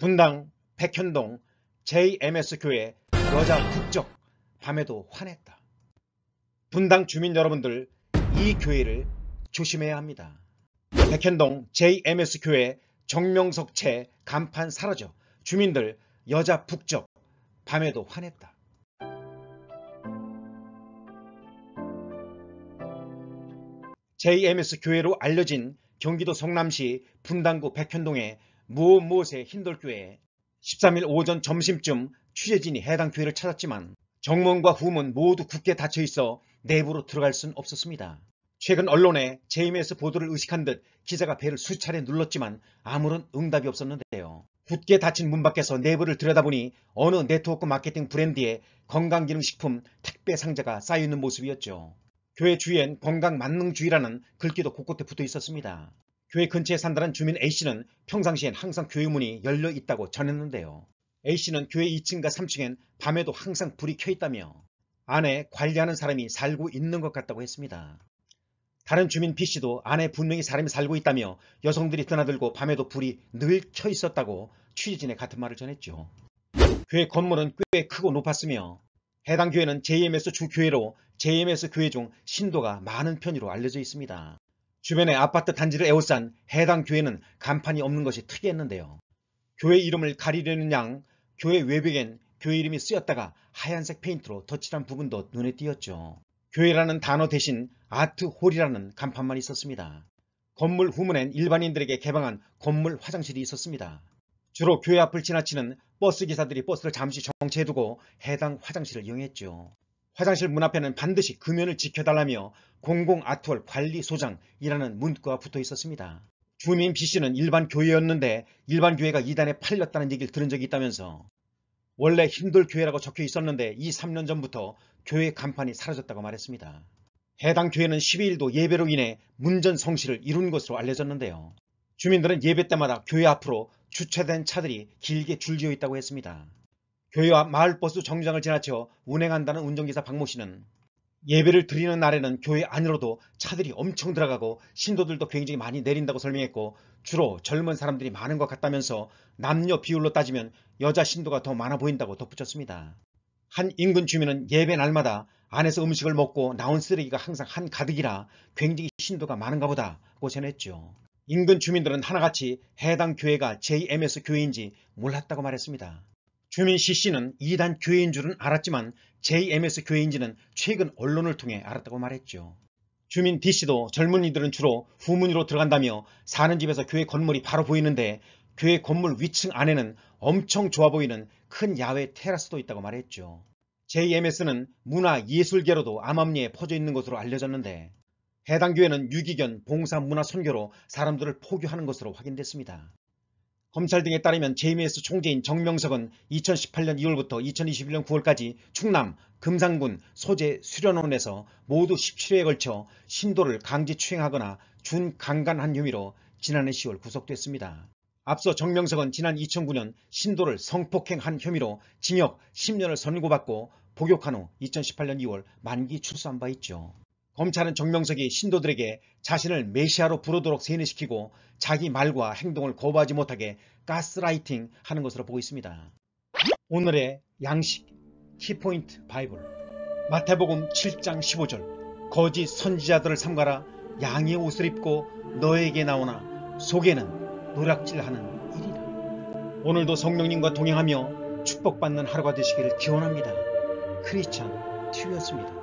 분당 백현동 JMS교회 여자 국적 밤에도 환했다 분당 주민 여러분들 이 교회를 조심해야 합니다. 백현동 JMS교회 정명석 채 간판 사라져 주민들 여자 북적 밤에도 환했다 JMS 교회로 알려진 경기도 성남시 분당구 백현동의 무모세 엇 흰돌교회 13일 오전 점심쯤 취재진이 해당 교회를 찾았지만 정문과 후문 모두 굳게 닫혀 있어 내부로 들어갈 순 없었습니다. 최근 언론에 JMS 보도를 의식한 듯 기자가 배를 수차례 눌렀지만 아무런 응답이 없었는데요. 굳게 닫힌 문 밖에서 내부를 들여다보니 어느 네트워크 마케팅 브랜드의 건강기능식품 택배 상자가 쌓여있는 모습이었죠. 교회 주위엔 건강만능주의라는 글귀도 곳곳에 붙어 있었습니다. 교회 근처에 산다는 주민 A씨는 평상시엔 항상 교회 문이 열려 있다고 전했는데요. A씨는 교회 2층과 3층엔 밤에도 항상 불이 켜있다며 안에 관리하는 사람이 살고 있는 것 같다고 했습니다. 다른 주민 B씨도 안에 분명히 사람이 살고 있다며 여성들이 드나들고 밤에도 불이 늘 켜있었다고 취재진에 같은 말을 전했죠. 교회 건물은 꽤 크고 높았으며 해당 교회는 JMS 주교회로 JMS 교회 중 신도가 많은 편으로 알려져 있습니다. 주변의 아파트 단지를 에워싼 해당 교회는 간판이 없는 것이 특이했는데요. 교회 이름을 가리려는 양 교회 외벽엔 교회 이름이 쓰였다가 하얀색 페인트로 덧칠한 부분도 눈에 띄었죠. 교회라는 단어 대신 아트홀이라는 간판만 있었습니다. 건물 후문엔 일반인들에게 개방한 건물 화장실이 있었습니다. 주로 교회 앞을 지나치는 버스기사들이 버스를 잠시 정체해두고 해당 화장실을 이용했죠. 화장실 문 앞에는 반드시 금연을 지켜달라며 공공아톨 관리소장이라는 문구가 붙어 있었습니다. 주민 B씨는 일반 교회였는데 일반 교회가 이단에 팔렸다는 얘기를 들은 적이 있다면서 원래 힘들 교회라고 적혀 있었는데 이 3년 전부터 교회 간판이 사라졌다고 말했습니다. 해당 교회는 12일도 예배로 인해 문전 성시를 이룬 것으로 알려졌는데요. 주민들은 예배 때마다 교회 앞으로 주차된 차들이 길게 줄지어 있다고 했습니다. 교회 와 마을버스 정류장을 지나쳐 운행한다는 운전기사 박모 씨는 예배를 드리는 날에는 교회 안으로도 차들이 엄청 들어가고 신도들도 굉장히 많이 내린다고 설명했고 주로 젊은 사람들이 많은 것 같다면서 남녀 비율로 따지면 여자 신도가 더 많아 보인다고 덧붙였습니다. 한 인근 주민은 예배 날마다 안에서 음식을 먹고 나온 쓰레기가 항상 한 가득이라 굉장히 신도가 많은가 보다고 전했죠. 인근 주민들은 하나같이 해당 교회가 JMS 교회인지 몰랐다고 말했습니다. 주민 C씨는 이단 교회인 줄은 알았지만 JMS 교회인지는 최근 언론을 통해 알았다고 말했죠. 주민 D씨도 젊은이들은 주로 후문으로 들어간다며 사는 집에서 교회 건물이 바로 보이는데 교회 건물 위층 안에는 엄청 좋아 보이는 큰 야외 테라스도 있다고 말했죠. JMS는 문화 예술계로도 암암리에 퍼져 있는 것으로 알려졌는데 해당 교회는 유기견 봉사 문화 선교로 사람들을 포교하는 것으로 확인됐습니다. 검찰 등에 따르면 JMS 총재인 정명석은 2018년 2월부터 2021년 9월까지 충남, 금산군, 소재, 수련원에서 모두 17회에 걸쳐 신도를 강제 추행하거나 준강간한 혐의로 지난해 10월 구속됐습니다. 앞서 정명석은 지난 2009년 신도를 성폭행한 혐의로 징역 10년을 선고받고 복역한 후 2018년 2월 만기 출소한 바 있죠. 검찰은 정명석이 신도들에게 자신을 메시아로 부르도록 세뇌시키고 자기 말과 행동을 거부하지 못하게 가스라이팅 하는 것으로 보고 있습니다. 오늘의 양식 키포인트 바이블 마태복음 7장 15절 거짓 선지자들을 삼가라 양의 옷을 입고 너에게 나오나 속에는 노략질하는 일이라 오늘도 성령님과 동행하며 축복받는 하루가 되시기를 기원합니다. 크리스찬 튜였습니다.